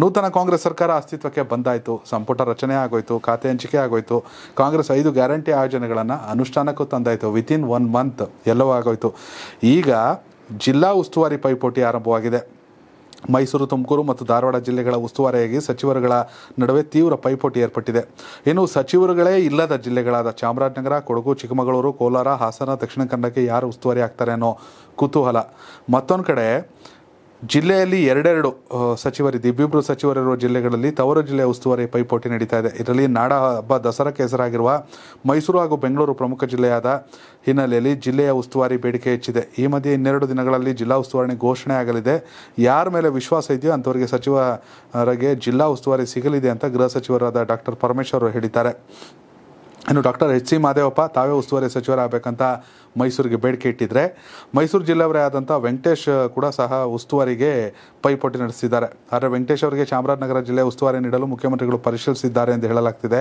ನೂತನ ಕಾಂಗ್ರೆಸ್ ಸರ್ಕಾರ ಅಸ್ತಿತ್ವಕ್ಕೆ ಬಂದಾಯಿತು ಸಂಪುಟ ರಚನೆ ಆಗೋಯ್ತು ಖಾತೆ ಹಂಚಿಕೆ ಆಗೋಯಿತು ಕಾಂಗ್ರೆಸ್ ಐದು ಗ್ಯಾರಂಟಿ ಆಯೋಜನೆಗಳನ್ನು ಅನುಷ್ಠಾನಕ್ಕೂ ತಂದಾಯಿತು ವಿತಿನ್ ಒನ್ ಮಂತ್ ಎಲ್ಲವೂ ಆಗೋಯ್ತು ಈಗ ಜಿಲ್ಲಾ ಉಸ್ತುವಾರಿ ಪೈಪೋಟಿ ಆರಂಭವಾಗಿದೆ ಮೈಸೂರು ತುಮಕೂರು ಮತ್ತು ಧಾರವಾಡ ಜಿಲ್ಲೆಗಳ ಉಸ್ತುವಾರಿಯಾಗಿ ಸಚಿವರುಗಳ ನಡುವೆ ತೀವ್ರ ಪೈಪೋಟಿ ಏರ್ಪಟ್ಟಿದೆ ಇನ್ನು ಸಚಿವರುಗಳೇ ಇಲ್ಲದ ಜಿಲ್ಲೆಗಳಾದ ಚಾಮರಾಜನಗರ ಕೊಡಗು ಚಿಕ್ಕಮಗಳೂರು ಕೋಲಾರ ಹಾಸನ ದಕ್ಷಿಣ ಕನ್ನಡಕ್ಕೆ ಯಾರು ಉಸ್ತುವಾರಿ ಆಗ್ತಾರೆ ಅನ್ನೋ ಕುತೂಹಲ ಮತ್ತೊಂದು ಕಡೆ ಜಿಲ್ಲೆಯಲ್ಲಿ ಎರಡೆರಡು ಸಚಿವರಿದ್ದು ಇಬ್ಬಿಬ್ಬರು ಸಚಿವರಿರುವ ಜಿಲ್ಲೆಗಳಲ್ಲಿ ತವರು ಜಿಲ್ಲೆಯ ಉಸ್ತುವಾರಿ ಪೈಪೋಟಿ ನಡೀತಾ ಇದೆ ಇದರಲ್ಲಿ ನಾಡ ಹಬ್ಬ ದಸರಾಕ್ಕೆ ಹೆಸರಾಗಿರುವ ಮೈಸೂರು ಹಾಗೂ ಬೆಂಗಳೂರು ಪ್ರಮುಖ ಜಿಲ್ಲೆಯಾದ ಹಿನ್ನೆಲೆಯಲ್ಲಿ ಜಿಲ್ಲೆಯ ಉಸ್ತುವಾರಿ ಬೇಡಿಕೆ ಹೆಚ್ಚಿದೆ ಈ ಮಧ್ಯೆ ಇನ್ನೆರಡು ದಿನಗಳಲ್ಲಿ ಜಿಲ್ಲಾ ಉಸ್ತುವಾರಿ ಘೋಷಣೆ ಆಗಲಿದೆ ಯಾರ ಮೇಲೆ ವಿಶ್ವಾಸ ಇದೆಯೋ ಅಂಥವರಿಗೆ ಸಚಿವರಿಗೆ ಜಿಲ್ಲಾ ಉಸ್ತುವಾರಿ ಸಿಗಲಿದೆ ಅಂತ ಗೃಹ ಸಚಿವರಾದ ಡಾಕ್ಟರ್ ಪರಮೇಶ್ವರ್ ಹೇಳಿದ್ದಾರೆ ಇನ್ನು ಡಾಕ್ಟರ್ ಎಚ್ ಸಿ ಮಾದೇವಪ್ಪ ತಾವೇ ಉಸ್ತುವಾರಿ ಸಚಿವರಾಗಬೇಕಂತ ಮೈಸೂರಿಗೆ ಬೇಡಿಕೆ ಇಟ್ಟಿದ್ರೆ ಮೈಸೂರು ಜಿಲ್ಲೆಯವರೇ ಆದಂಥ ವೆಂಕಟೇಶ್ ಕೂಡ ಸಹ ಉಸ್ತುವಾರಿಗೆ ಪೈಪೋಟಿ ನಡೆಸಿದ್ದಾರೆ ಆದರೆ ವೆಂಕಟೇಶ್ ಅವರಿಗೆ ಚಾಮರಾಜನಗರ ಜಿಲ್ಲೆ ಉಸ್ತುವಾರಿ ನೀಡಲು ಮುಖ್ಯಮಂತ್ರಿಗಳು ಪರಿಶೀಲಿಸಿದ್ದಾರೆ ಎಂದು ಹೇಳಲಾಗ್ತಿದೆ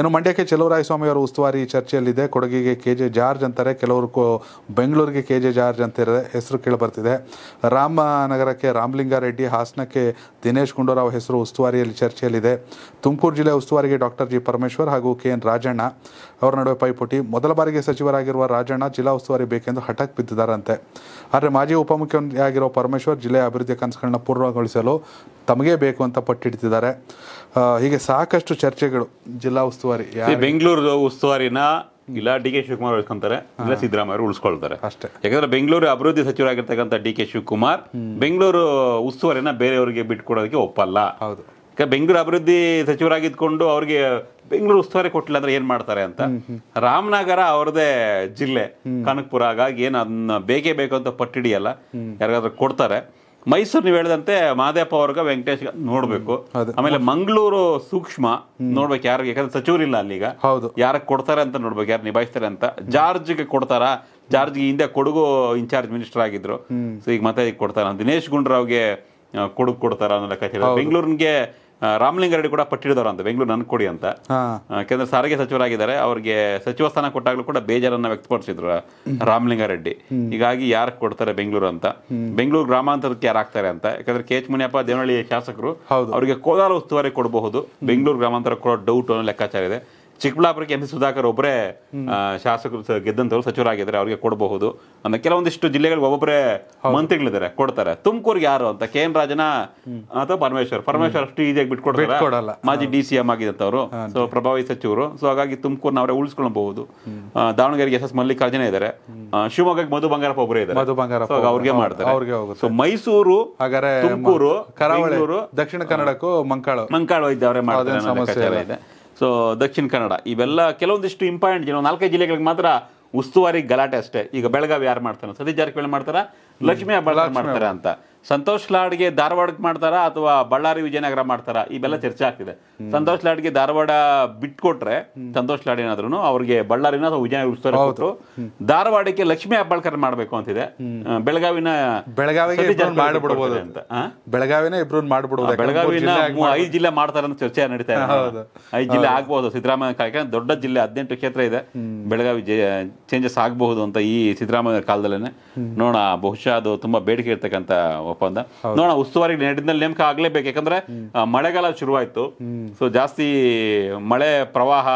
ಏನು ಮಂಡ್ಯಕ್ಕೆ ಚೆಲುವರಾಯಸ್ವಾಮಿ ಅವರು ಉಸ್ತುವಾರಿ ಚರ್ಚೆಯಲ್ಲಿದೆ ಕೊಡಗಿಗೆ ಕೆ ಜೆ ಜಾರ್ಜ್ ಅಂತಾರೆ ಕೆಲವರು ಬೆಂಗಳೂರಿಗೆ ಕೆ ಜೆ ಜಾರ್ಜ್ ಅಂತ ಹೆಸರು ಬರ್ತಿದೆ ರಾಮನಗರಕ್ಕೆ ರಾಮಲಿಂಗಾರೆಡ್ಡಿ ಹಾಸನಕ್ಕೆ ದಿನೇಶ್ ಗುಂಡೂರಾವ್ ಹೆಸರು ಉಸ್ತುವಾರಿಯಲ್ಲಿ ಚರ್ಚೆಯಲ್ಲಿದೆ ತುಮಕೂರು ಜಿಲ್ಲೆ ಉಸ್ತುವಾರಿಗೆ ಡಾಕ್ಟರ್ ಜಿ ಪರಮೇಶ್ವರ್ ಹಾಗೂ ಕೆ ಎನ್ ರಾಜಣ್ಣ ಅವರ ನಡುವೆ ಪೈಪೋಟಿ ಮೊದಲ ಬಾರಿಗೆ ಸಚಿವರಾಗಿರುವ ರಾಜಣ್ಣ ಜಿಲ್ಲಾ ಉಸ್ತುವಾರಿ ಬೇಕೆಂದು ಹಠಕ್ ಬಿದ್ದಿದ್ದಾರಂತೆ ಆದರೆ ಮಾಜಿ ಉಪಮುಖ್ಯಮಂತ್ರಿ ಆಗಿರುವ ಪರಮೇಶ್ವರ್ ಜಿಲ್ಲೆಯ ಅಭಿವೃದ್ಧಿ ಕನಸುಗಳನ್ನ ಪೂರ್ಣಗೊಳಿಸಲು ತಮಗೆ ಬೇಕು ಅಂತ ಪಟ್ಟಿಡ್ತಿದ್ದಾರೆ ಹೀಗೆ ಸಾಕಷ್ಟು ಚರ್ಚೆಗಳು ಜಿಲ್ಲಾ ಉಸ್ತುವಾರಿ ಬೆಂಗಳೂರು ಉಸ್ತುವಾರಿನ ಇಲ್ಲ ಡಿ ಕೆ ಶಿವಕುಮಾರ್ ಉಳಿಸ್ಕೊಂತಾರೆ ಇಲ್ಲ ಸಿದ್ದರಾಮಯ್ಯ ಉಳಿಸ್ಕೊಳ್ತಾರೆ ಅಷ್ಟೇ ಯಾಕಂದ್ರೆ ಬೆಂಗಳೂರು ಅಭಿವೃದ್ಧಿ ಸಚಿವರಾಗಿರ್ತಕ್ಕಂಥ ಡಿ ಕೆ ಶಿವಕುಮಾರ್ ಬೆಂಗಳೂರು ಉಸ್ತುವಾರಿನ ಬೇರೆಯವರಿಗೆ ಬಿಟ್ಕೊಡೋದಕ್ಕೆ ಒಪ್ಪಲ್ಲ ಹೌದು ಈಗ ಬೆಂಗಳೂರು ಅಭಿವೃದ್ಧಿ ಸಚಿವರಾಗಿದ್ಕೊಂಡು ಅವ್ರಿಗೆ ಬೆಂಗಳೂರು ಉಸ್ತುವಾರಿ ಕೊಟ್ಟಿಲ್ಲ ಅಂದ್ರೆ ಏನ್ ಮಾಡ್ತಾರೆ ಅಂತ ರಾಮನಗರ ಅವ್ರದೇ ಜಿಲ್ಲೆ ಕನಕಪುರ ಹಾಗಾಗಿ ಏನು ಅದನ್ನ ಬೇಕೇ ಬೇಕು ಅಂತ ಪಟ್ಟಿಡಿಯಲ್ಲ ಯಾರಿಗಾದ್ರೂ ಕೊಡ್ತಾರೆ ಮೈಸೂರು ನೀವು ಹೇಳಿದಂತೆ ಮಾದೇಪ ಅವ್ರಿಗೆ ವೆಂಕಟೇಶ್ ನೋಡ್ಬೇಕು ಆಮೇಲೆ ಮಂಗಳೂರು ಸೂಕ್ಷ್ಮ ನೋಡ್ಬೇಕು ಯಾರಿಗೆ ಯಾಕಂದ್ರೆ ಸಚಿವರಿಲ್ಲ ಅಲ್ಲಿಗ ಹೌದು ಯಾರಿಗೆ ಕೊಡ್ತಾರೆ ಅಂತ ನೋಡ್ಬೇಕು ಯಾರು ನಿಭಾಯಿಸ್ತಾರೆ ಅಂತ ಜಾರ್ಜ್ಗೆ ಕೊಡ್ತಾರಾ ಜಾರ್ಜ್ಗೆ ಹಿಂದೆ ಕೊಡಗು ಇನ್ಚಾರ್ಜ್ ಮಿನಿಸ್ಟರ್ ಆಗಿದ್ರು ಸೊ ಈಗ ಮತ್ತೆ ಕೊಡ್ತಾರ ದಿನೇಶ್ ಗುಂಡ್ರಾವ್ಗೆ ಕೊಡುಗೆ ಕೊಡ್ತಾರ ಅನ್ನೋ ಲೆಕ್ಕ ಬೆಂಗಳೂರಿಗೆ ರಾಮಲಿಂಗಾರೆಡ್ಡಿ ಕೂಡ ಪಟ್ಟಿಡಿದವರು ಅಂತ ಬೆಂಗಳೂರು ನನ್ ಕೊಡಿ ಅಂತ ಯಾಕೆಂದ್ರೆ ಸಾರಿಗೆ ಸಚಿವರಾಗಿದ್ದಾರೆ ಅವ್ರಿಗೆ ಸಚಿವ ಸ್ಥಾನ ಕೊಟ್ಟಾಗಲೂ ಕೂಡ ಬೇಜಾರನ್ನ ವ್ಯಕ್ತಪಡಿಸಿದ್ರು ರಾಮಲಿಂಗಾರೆಡ್ಡಿ ಹೀಗಾಗಿ ಯಾರು ಕೊಡ್ತಾರೆ ಬೆಂಗಳೂರು ಅಂತ ಬೆಂಗಳೂರು ಗ್ರಾಮಾಂತರಕ್ಕೆ ಯಾರಾಗ್ತಾರೆ ಅಂತ ಯಾಕಂದ್ರೆ ಕೆ ಎಚ್ ಮುನಿಯಪ್ಪ ದೇವನಹಳ್ಳಿ ಶಾಸಕರು ಅವರಿಗೆ ಕೋಲಾರ ಉಸ್ತುವಾರಿ ಕೊಡಬಹುದು ಬೆಂಗಳೂರು ಗ್ರಾಮಾಂತರ ಕೊಡೋ ಡೌಟ್ ಅನ್ನೋ ಲೆಕ್ಕಾಚಾರ ಇದೆ ಚಿಕ್ಕಬಳ್ಳಾಪುರಕ್ಕೆ ಎಂ ಸಿ ಸುಧಾಕರ್ ಒಬ್ಬರೇ ಶಾಸಕರು ಗೆದ್ದಂಥವ್ರು ಸಚಿವರಾಗಿದ್ದಾರೆ ಅವರಿಗೆ ಕೊಡಬಹುದು ಅಂದ್ರೆ ಕೆಲವೊಂದಿಷ್ಟು ಜಿಲ್ಲೆಗಳಿಗೆ ಒಬ್ಬೊಬ್ಬರೇ ಮಂತ್ರಿಗಳಿದ್ದಾರೆ ಕೊಡ್ತಾರೆ ತುಮಕೂರಿಗೆ ಯಾರು ಅಂತ ಕೆ ಎನ್ ರಾಜನ ಅಥವಾ ಪರಮೇಶ್ವರ್ ಪರಮೇಶ್ವರ್ ಅಷ್ಟು ಈಸಿಯಾಗಿ ಬಿಟ್ಕೊಡ್ತಾರೆ ಮಾಜಿ ಡಿ ಸಿ ಎಂ ಆಗಿದ್ದಂಥವ್ರು ಸೊ ಪ್ರಭಾವಿ ಸಚಿವರು ಸೊ ಹಾಗಾಗಿ ತುಮಕೂರ್ನ ಅವರೇ ಉಳಿಸ್ಕೊಳ್ಬಹುದು ದಾವಣಗೆರೆಗೆ ಎಸ್ ಎಸ್ ಮಲ್ಲಿಕಾರ್ಜುನ ಇದ್ದಾರೆ ಶಿವಮೊಗ್ಗ ಮಧು ಬಂಗಾರಪ್ಪ ಒಬ್ಬರೇ ಇದ್ದಾರೆ ಮಧು ಬಂಗಾರಪ್ಪ ಅವ್ರಿಗೆ ಮಾಡ್ತಾರೆ ಸೊ ಮೈಸೂರು ಹಾಗಾದ್ರೆ ತುಮಕೂರು ಕರಾವಳಿ ದಕ್ಷಿಣ ಕನ್ನಡಕ್ಕೂ ಮಂಕಾಳು ಮಂಕಾಳು ಇದ್ದವರೇ ಮಾಡ್ತಾರೆ ಇದೆ ಸೊ ದಕ್ಷಿಣ ಕನ್ನಡ ಇವೆಲ್ಲ ಕೆಲವೊಂದಿಷ್ಟು ಇಂಪಾರ್ಟೆಂಟ್ ಜಿಲ್ಲೆ ನಾಲ್ಕೈದು ಜಿಲ್ಲೆಗಳಿಗೆ ಮಾತ್ರ ಉಸ್ತುವಾರಿ ಗಲಾಟೆ ಅಷ್ಟೇ ಈಗ ಬೆಳಗಾವಿ ಯಾರು ಮಾಡ್ತಾನೆ ಸತೀಶ್ ಜಾರಕಿಹೊಳಿ ಮಾಡ್ತಾರ ಲಕ್ಷ್ಮೀ ಹಬ್ಬ ಮಾಡ್ತಾರ ಅಂತ ಸಂತೋಷ್ ಲಾಡ್ಗೆ ಧಾರವಾಡಕ್ಕೆ ಮಾಡ್ತಾರ ಅಥವಾ ಬಳ್ಳಾರಿ ವಿಜಯನಗರ ಮಾಡ್ತಾರ ಇವೆಲ್ಲ ಚರ್ಚೆ ಆಗ್ತಿದೆ ಸಂತೋಷ್ ಲಾಡ್ಗೆ ಧಾರವಾಡ ಬಿಟ್ಕೊಟ್ರೆ ಸಂತೋಷ್ ಲಾಡ್ ಏನಾದ್ರು ಅವ್ರಿಗೆ ಬಳ್ಳಾರಿನ ಅಥವಾ ವಿಜಯನಗರ ಉತ್ಸವ ಧಾರವಾಡಕ್ಕೆ ಲಕ್ಷ್ಮಿ ಅಬ್ಬಾಳ್ಕರ್ ಮಾಡ್ಬೇಕು ಅಂತಿದೆ ಬೆಳಗಾವಿನ ಬೆಳಗಾವಿಗೆ ಅಂತ ಬೆಳಗಾವಿನ ಇಬ್ರು ಮಾಡಿಬಿಡ್ಬೋದು ಬೆಳಗಾವಿನ ಐದು ಜಿಲ್ಲೆ ಮಾಡ್ತಾರ ಅಂತ ಚರ್ಚೆ ನಡೀತಾ ಇದೆ ಐದು ಜಿಲ್ಲೆ ಆಗ್ಬಹುದು ಸಿದ್ದರಾಮಯ್ಯ ಕಾರ್ಯಕ್ರಮ ದೊಡ್ಡ ಜಿಲ್ಲೆ ಹದಿನೆಂಟು ಕ್ಷೇತ್ರ ಇದೆ ಬೆಳಗಾವಿ ಚೇಂಜಸ್ ಆಗಬಹುದು ಅಂತ ಈ ಸಿದ್ದರಾಮಯ್ಯ ಕಾಲದಲ್ಲೇ ನೋಡೋಣ ಬಹುಶಃ ಅದು ತುಂಬಾ ಬೇಡಿಕೆ ಇರ್ತಕ್ಕಂತ ಒಪ್ಪಂದ ನೋಡೋಣ ಉಸ್ತುವಾರಿ ನೆಟ್ಟಿನಲ್ಲಿ ನೇಮಕ ಆಗ್ಲೇಬೇಕು ಯಾಕಂದ್ರೆ ಮಳೆಗಾಲ ಶುರುವಾಯ್ತು ಸೊ ಜಾಸ್ತಿ ಮಳೆ ಪ್ರವಾಹ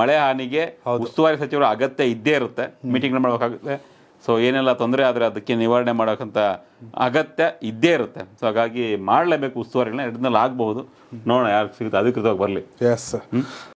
ಮಳೆ ಹಾನಿಗೆ ಉಸ್ತುವಾರಿ ಸಚಿವರ ಅಗತ್ಯ ಇದ್ದೇ ಇರುತ್ತೆ ಮೀಟಿಂಗ್ ಮಾಡಬೇಕಾಗುತ್ತೆ ಸೊ ಏನೆಲ್ಲ ತೊಂದರೆ ಆದ್ರೆ ಅದಕ್ಕೆ ನಿವಾರಣೆ ಮಾಡೋಕ್ಕಂಥ ಅಗತ್ಯ ಇದ್ದೇ ಇರುತ್ತೆ ಸೊ ಹಾಗಾಗಿ ಮಾಡಲೇಬೇಕು ಉಸ್ತುವಾರಿಗಳನ್ನ ಎರಡನಲ್ಲಿ ಆಗ್ಬಹುದು ನೋಡೋಣ ಯಾರು ಸಿಗುತ್ತೆ ಅಧಿಕೃತವಾಗಿ ಬರಲಿ